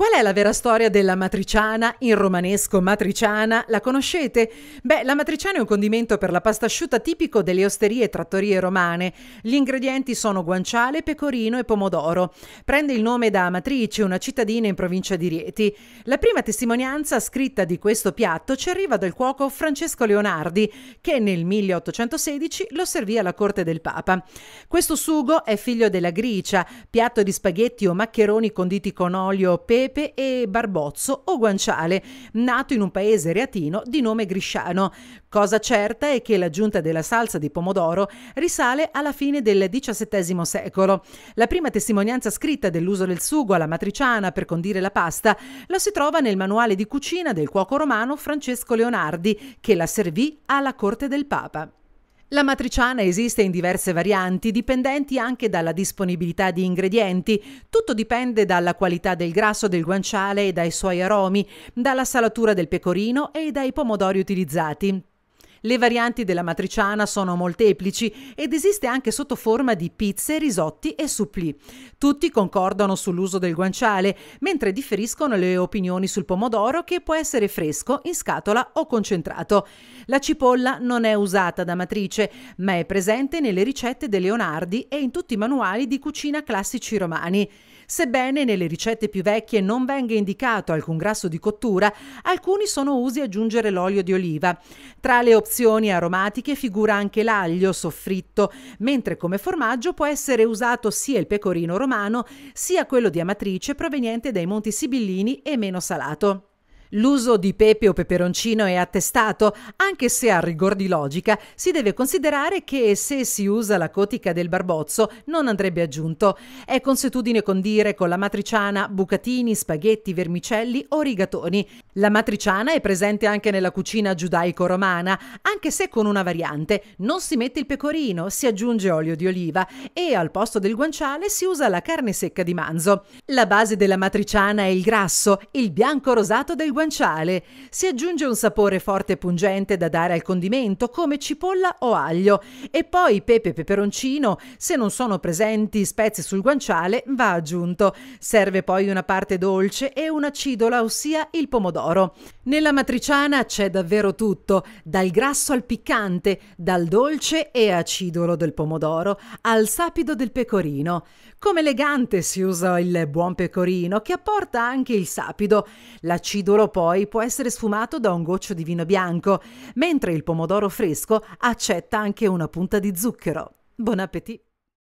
Qual è la vera storia della matriciana, in romanesco matriciana? La conoscete? Beh, la matriciana è un condimento per la pasta asciutta tipico delle osterie e trattorie romane. Gli ingredienti sono guanciale, pecorino e pomodoro. Prende il nome da Amatrice, una cittadina in provincia di Rieti. La prima testimonianza scritta di questo piatto ci arriva dal cuoco Francesco Leonardi, che nel 1816 lo servì alla corte del Papa. Questo sugo è figlio della gricia, piatto di spaghetti o maccheroni conditi con olio, pepe Pepe e Barbozzo o Guanciale, nato in un paese reatino di nome Grisciano. Cosa certa è che l'aggiunta della salsa di pomodoro risale alla fine del XVII secolo. La prima testimonianza scritta dell'uso del sugo alla matriciana per condire la pasta la si trova nel manuale di cucina del cuoco romano Francesco Leonardi, che la servì alla corte del Papa. La matriciana esiste in diverse varianti, dipendenti anche dalla disponibilità di ingredienti. Tutto dipende dalla qualità del grasso del guanciale e dai suoi aromi, dalla salatura del pecorino e dai pomodori utilizzati. Le varianti della matriciana sono molteplici ed esiste anche sotto forma di pizze, risotti e supplì. Tutti concordano sull'uso del guanciale, mentre differiscono le opinioni sul pomodoro che può essere fresco, in scatola o concentrato. La cipolla non è usata da matrice, ma è presente nelle ricette dei Leonardi e in tutti i manuali di cucina classici romani. Sebbene nelle ricette più vecchie non venga indicato alcun grasso di cottura, alcuni sono usi aggiungere l'olio di oliva. Tra le opzioni aromatiche figura anche l'aglio soffritto, mentre come formaggio può essere usato sia il pecorino romano sia quello di Amatrice proveniente dai Monti Sibillini e meno salato. L'uso di pepe o peperoncino è attestato, anche se a rigor di logica si deve considerare che se si usa la cotica del barbozzo non andrebbe aggiunto. È consuetudine condire con la matriciana bucatini, spaghetti, vermicelli o rigatoni. La matriciana è presente anche nella cucina giudaico-romana, anche se con una variante. Non si mette il pecorino, si aggiunge olio di oliva e al posto del guanciale si usa la carne secca di manzo. La base della matriciana è il grasso, il bianco rosato del guanciale guanciale. Si aggiunge un sapore forte e pungente da dare al condimento, come cipolla o aglio, e poi pepe e peperoncino, se non sono presenti spezie sul guanciale, va aggiunto. Serve poi una parte dolce e un'acidola ossia il pomodoro. Nella matriciana c'è davvero tutto, dal grasso al piccante, dal dolce e acidolo del pomodoro al sapido del pecorino. Come elegante si usa il buon pecorino che apporta anche il sapido. L'acidolo poi può essere sfumato da un goccio di vino bianco, mentre il pomodoro fresco accetta anche una punta di zucchero. Buon appetito!